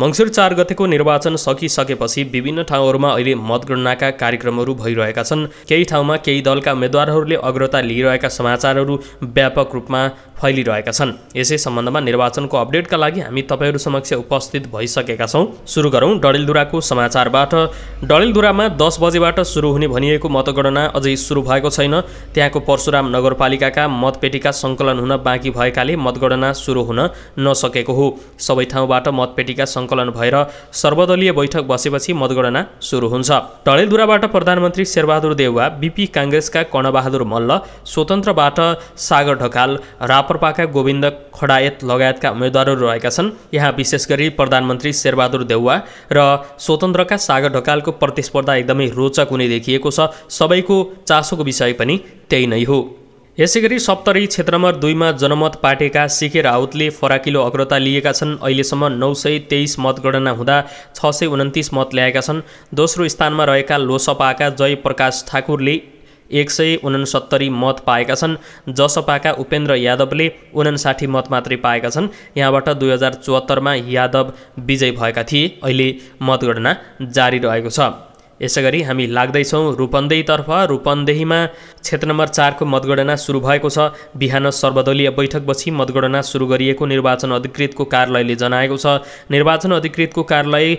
मङ्सिर चार गतेको निर्वाचन सकिसकेपछि विभिन्न ठाउँहरूमा अहिले मतगणनाका कार्यक्रमहरू भइरहेका छन् केही ठाउँमा केही दलका उम्मेद्वारहरूले अग्रता लिइरहेका समाचारहरू व्यापक रूपमा फैलिरहेका छन् यसै सम्बन्धमा निर्वाचनको अपडेटका लागि हामी तपाईँहरू समक्ष उपस्थित भइसकेका छौँ सुरु गरौँ डडेलधुराको समाचारबाट डडेलधुरामा दस बजेबाट सुरु हुने भनिएको मतगणना अझै सुरु भएको छैन त्यहाँको परशुराम नगरपालिकाका मतपेटिका सङ्कलन हुन बाँकी भएकाले मतगणना सुरु हुन नसकेको हो सबै ठाउँबाट मतपेटिका सङ्कलन भएर सर्वदलीय बैठक बसेपछि मतगणना सुरु हुन्छ डडेलधुराबाट प्रधानमन्त्री शेरबहादुर देउवा बिपी काङ्ग्रेसका कर्णबहादुर मल्ल स्वतन्त्रबाट सागर ढकाल रापरपाका गोविन्द खडायत लगायतका उम्मेद्वारहरू रहेका छन् यहाँ विशेष गरी प्रधानमन्त्री शेरबहादुर देउवा र स्वतन्त्रका सागर ढकालको प्रतिस्पर्धा एकदमै रोचक हुने देखिएको छ सबैको चासोको विषय पनि त्यही नै हो यसैगरी सप्तरी क्षेत्र नम्बर दुईमा जनमत पार्टीका सिकेर राउतले फराकिलो अग्रता लिएका छन् अहिलेसम्म नौ सय तेइस मतगणना हुँदा छ सय उन्तिस मत ल्याएका छन् दोस्रो स्थानमा रहेका लोसपाका जयप्रकाश ठाकुरले एक सय उनसत्तरी मत पाएका छन् जसपाका उपेन्द्र यादवले उनासाठी मत मात्रै पाएका छन् यहाँबाट दुई हजार चौहत्तरमा यादव विजयी भएका थिए अहिले मतगणना जारी रहेको छ यसै गरी हामी लाग्दैछौँ रूपन्देहीतर्फ रूपन्देहीमा क्षेत्र नम्बर चारको मतगणना सुरु भएको छ बिहान सर्वदलीय बैठकपछि मतगणना सुरु गरिएको निर्वाचन अधिकृतको कार्यालयले जनाएको छ निर्वाचन अधिकृतको कार्यालय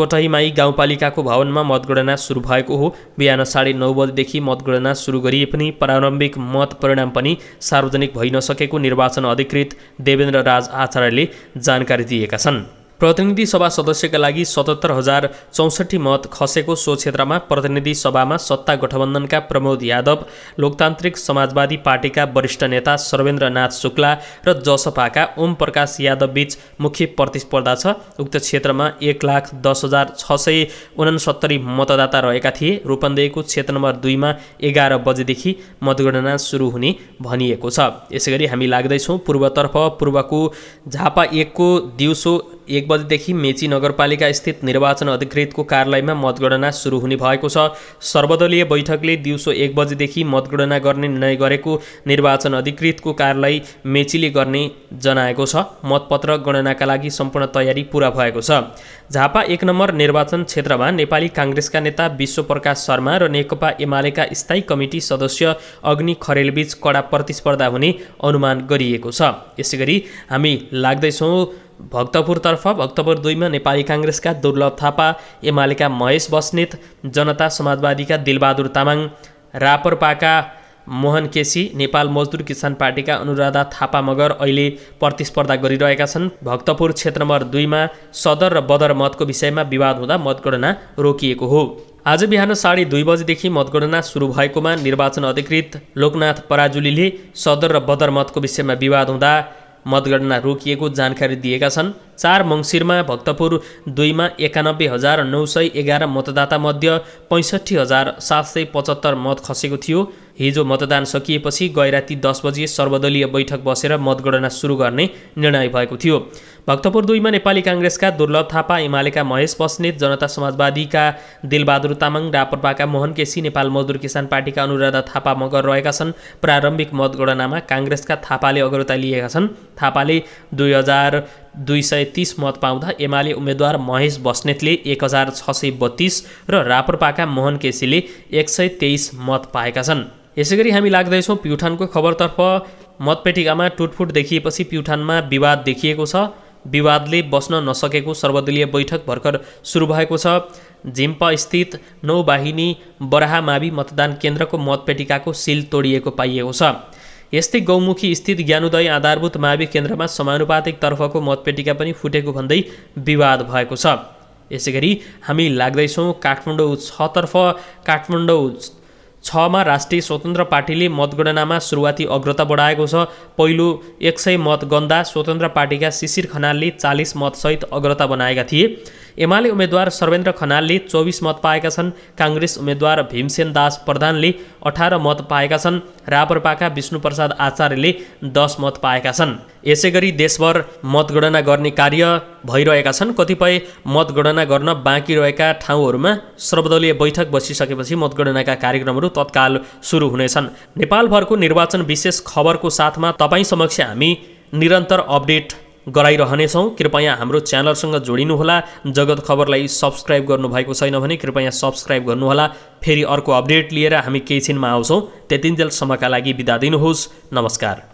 कोटहीमाई गाउँपालिकाको भवनमा मतगणना सुरु भएको हो बिहान साढे नौ बजीदेखि मतगणना सुरु गरिए पनि प्रारम्भिक मत परिणाम पनि सार्वजनिक भइ नसकेको निर्वाचन अधिकृत देवेन्द्र राज आचार्यले जानकारी दिएका छन् प्रतिनिधि सभा सदस्यका लागि सतहत्तर हजार चौसठी मत खसेको सो क्षेत्रमा प्रतिनिधि सभामा सत्ता गठबन्धनका प्रमोद यादव लोकतान्त्रिक समाजवादी पार्टीका वरिष्ठ नेता सर्वेन्द्रनाथ शुक्ला र जसपाका ओम प्रकाश बीच मुख्य प्रतिस्पर्धा छ उक्त क्षेत्रमा एक लाख दस हजार छ सय उनासत्तरी मतदाता रहेका थिए रूपन्देहीको क्षेत्र नम्बर दुईमा एघार बजेदेखि मतगणना सुरु हुने भनिएको छ यसैगरी हामी लाग्दैछौँ पूर्वतर्फ पूर्वको झापा एकको दिउँसो एक बजेदेखि मेची नगरपालिका स्थित निर्वाचन अधिकृतको कार्यालयमा मतगणना सुरु हुने भएको छ सर्वदलीय बैठकले दिउँसो एक बजेदेखि मतगणना गर्ने निर्णय गरेको निर्वाचन अधिकृतको कार्यालय मेचीले गर्ने जनाएको छ मतपत्र गणनाका लागि सम्पूर्ण तयारी पुरा भएको छ झापा एक नम्बर निर्वाचन क्षेत्रमा नेपाली काङ्ग्रेसका नेता विश्वप्रकाश शर्मा र नेकपा एमालेका स्थायी कमिटी सदस्य अग्नि खरेलबीच कडा प्रतिस्पर्धा हुने अनुमान गरिएको छ यसै गरी हामी लाग्दैछौँ भक्तपुरतर्फ भक्तपुर दुईमा नेपाली काङ्ग्रेसका दुर्लभ थापा एमालेका महेश बस्नेत जनता समाजवादीका दिलबहादुर तामाङ रापरपाका मोहन केसी नेपाल मजदुर किसान पार्टीका अनुराधा थापा मगर अहिले प्रतिस्पर्धा गरिरहेका छन् भक्तपुर क्षेत्र नम्बर दुईमा सदर र बदर मतको विषयमा विवाद हुँदा मतगणना रोकिएको हो आज बिहान साढे दुई बजेदेखि मतगणना सुरु भएकोमा निर्वाचन अधिकृत लोकनाथ पराजुलीले सदर र बदर मतको विषयमा विवाद हुँदा मतगणना रोकिएको जानकारी दिएका छन् चार मङ्सिरमा भक्तपुर दुईमा एकानब्बे हजार नौ सय एघार मध्य पैँसठी हजार सात सय पचहत्तर मत खसेको थियो हिजो मतदान सकिएपछि गैराती दस बजे सर्वदलीय बैठक बसेर मतगणना सुरु गर्ने निर्णय भएको थियो भक्तपुर दुईमा नेपाली काङ्ग्रेसका दुर्लभ थापा एमालेका महेश बस्नेत जनता समाजवादीका दिलबहादुर तामाङ रापरपाका मोहन केसी नेपाल मजदुर किसान पार्टीका अनुराधा थापा मगर रहेका छन् प्रारम्भिक मतगणनामा काङ्ग्रेसका थापाले अग्रता लिएका छन् थापाले दुई हजार दुई सय तिस मत पाउँदा एमाले उम्मेद्वार महेश बस्नेतले एक हजार छ सय बत्तिस र रापरपाका मोहन केसीले एक सय तेइस मत पाएका छन् यसैगरी हामी लाग्दैछौँ प्युठानको खबरतर्फ मतपेटिकामा टुटफुट देखिएपछि प्युठानमा विवाद देखिएको छ विवादले बस्न नसकेको सर्वदलीय बैठक भर्खर सुरु भएको छ स्थित नौवाहिनी बराहमावि मतदान केन्द्रको मतपेटिकाको सिल तोडिएको पाइएको छ यस्तै गौमुखी स्थित ज्ञानोदय आधारभूत मावि केन्द्रमा समानुपातिक तर्फको मतपेटिका पनि फुटेको भन्दै विवाद भएको छ यसै गरी हामी लाग्दैछौँ काठमाडौँ छतर्फ काठमाडौँ छमा राष्ट्रिय स्वतन्त्र पार्टीले मतगणनामा सुरुवाती अग्रता बढाएको छ पहिलो एक सय मत गन्दा स्वतन्त्र पार्टीका शिशिर खनालले चालिस मतसहित अग्रता बनाएका थिए एमाले उम्मेद्वार सर्वेन्द्र खनालले चौबिस मत पाएका छन् काङ्ग्रेस उम्मेद्वार भीमसेन दास प्रधानले अठार मत पाएका छन् रापरपाका विष्णुप्रसाद आचार्यले दस मत पाएका छन् यसै गरी देशभर मतगणना गर्ने कार्य भइरहेका छन् कतिपय मतगणना गर्न बाँकी रहेका ठाउँहरूमा सर्वदलीय बैठक बसिसकेपछि मतगणनाका कार्यक्रमहरू तत्काल सुरु हुनेछन् नेपालभरको निर्वाचन विशेष खबरको साथमा तपाईँ समक्ष हामी निरन्तर अपडेट गराइरहनेछौँ कृपया हाम्रो च्यानलसँग जोडिनुहोला जगत खबरलाई सब्सक्राइब गर्नुभएको छैन भने कृपया सब्सक्राइब गर्नुहोला फेरि अर्को अपडेट लिएर हामी केही छिनमा आउँछौँ त्यतिन्जेलसम्मका लागि बिदा दिनुहोस् नमस्कार